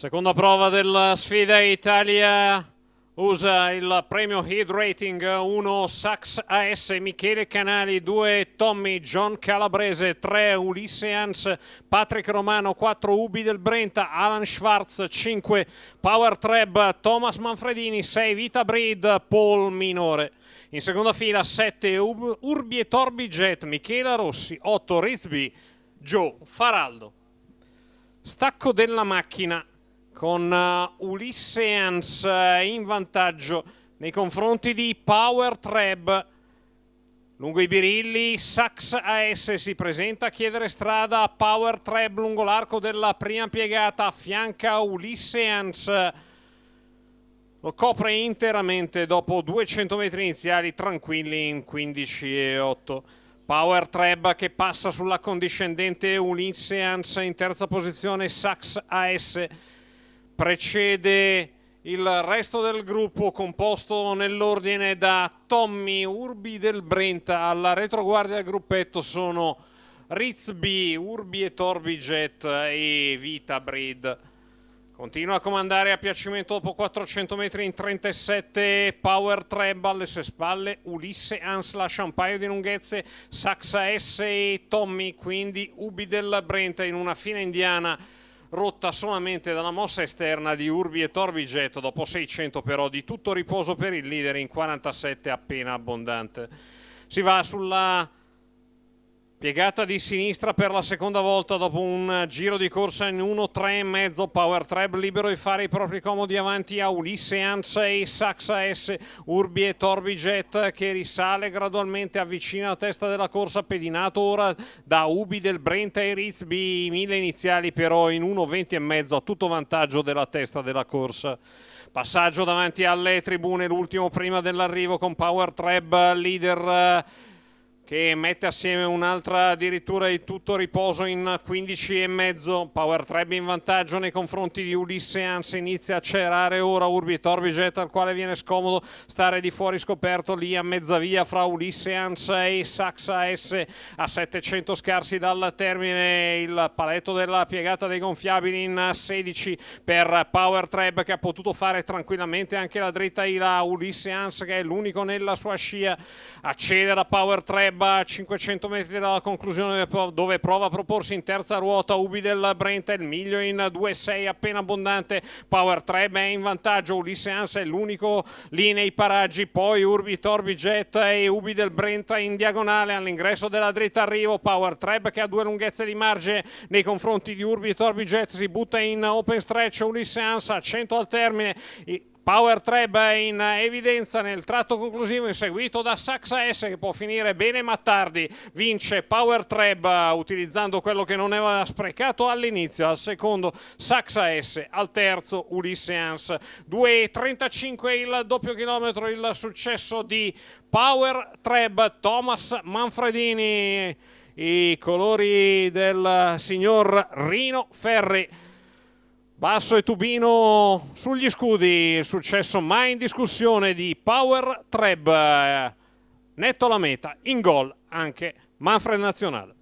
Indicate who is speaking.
Speaker 1: Seconda prova della sfida Italia usa il premio Heat Rating 1 Sax AS Michele Canali 2 Tommy John Calabrese 3 Ulisse Hans Patrick Romano 4 Ubi del Brenta Alan Schwartz 5 Power Treb Thomas Manfredini 6 Vita Breed Paul Minore in seconda fila 7 Urbi e Torbi Jet Michela Rossi 8 Rizbi Joe Faraldo stacco della macchina con eh, Ulisse Hans eh, in vantaggio nei confronti di Power Treb. Lungo i birilli, Sax AS si presenta a chiedere strada a Power Treb lungo l'arco della prima piegata, affianca Ulisse Lo copre interamente dopo 200 metri iniziali, tranquilli in 15 e 8. Power Treb che passa sulla condiscendente Ulisse in terza posizione, Sax AS Precede il resto del gruppo composto nell'ordine da Tommy Urbi del Brenta. Alla retroguardia del gruppetto sono Ritzby, Urbi e Torbiget e Vita Breed. Continua a comandare a piacimento dopo 400 metri in 37, Power 3, alle sue spalle, Ulisse, Hans lascia un paio di lunghezze, Saxa S e Tommy, quindi Ubi del Brenta in una fine indiana rotta solamente dalla mossa esterna di Urbi e Torbigetto dopo 600 però di tutto riposo per il leader in 47 appena abbondante. Si va sulla Piegata di sinistra per la seconda volta dopo un giro di corsa in 1-3 e mezzo, Power Treb libero di fare i propri comodi avanti a Ulisse e Saxa S, Urbi e Torbiget che risale gradualmente, avvicina la testa della corsa, pedinato ora da Ubi del Brenta e Rizbi i mille iniziali però in 1-20 e mezzo a tutto vantaggio della testa della corsa. Passaggio davanti alle tribune, l'ultimo prima dell'arrivo con Power Treb, leader eh, che mette assieme un'altra addirittura di tutto riposo in 15 e mezzo, Power Trebbi in vantaggio nei confronti di Ulisse, anzi inizia a cerare ora Urbi Torbiget al quale viene scomodo stare di fuori scoperto lì a mezza via fra Ulisse Ansa e Saxa S a 700 scarsi dal termine il paletto della piegata dei gonfiabili in 16 per Power Treb che ha potuto fare tranquillamente anche la dritta Ila Ulisse Ansa che è l'unico nella sua scia accede da Power Treb Erba a 500 metri dalla conclusione dove prova a proporsi in terza ruota Ubi del Brenta, il miglio in 2-6 appena abbondante, Power 3 ben in vantaggio, Ulisse Ansa è l'unico lì nei paraggi, poi Urbi Torbi Jet e Ubi del Brenta in diagonale all'ingresso della dritta arrivo, Power 3 che ha due lunghezze di marge nei confronti di Urbi Torbi Jet, si butta in open stretch Ulisse Ansa, 100 al termine, Power Trab in evidenza nel tratto conclusivo inseguito da Saxa S che può finire bene ma tardi. Vince Power Trab eh, utilizzando quello che non aveva sprecato all'inizio, al secondo Saxa S, al terzo Ulisse Hans. 2.35 il doppio chilometro, il successo di Power Trab Thomas Manfredini, i colori del signor Rino Ferri. Basso e Tubino sugli scudi, successo mai in discussione di Power Treb, netto la meta, in gol anche Manfred Nazionale.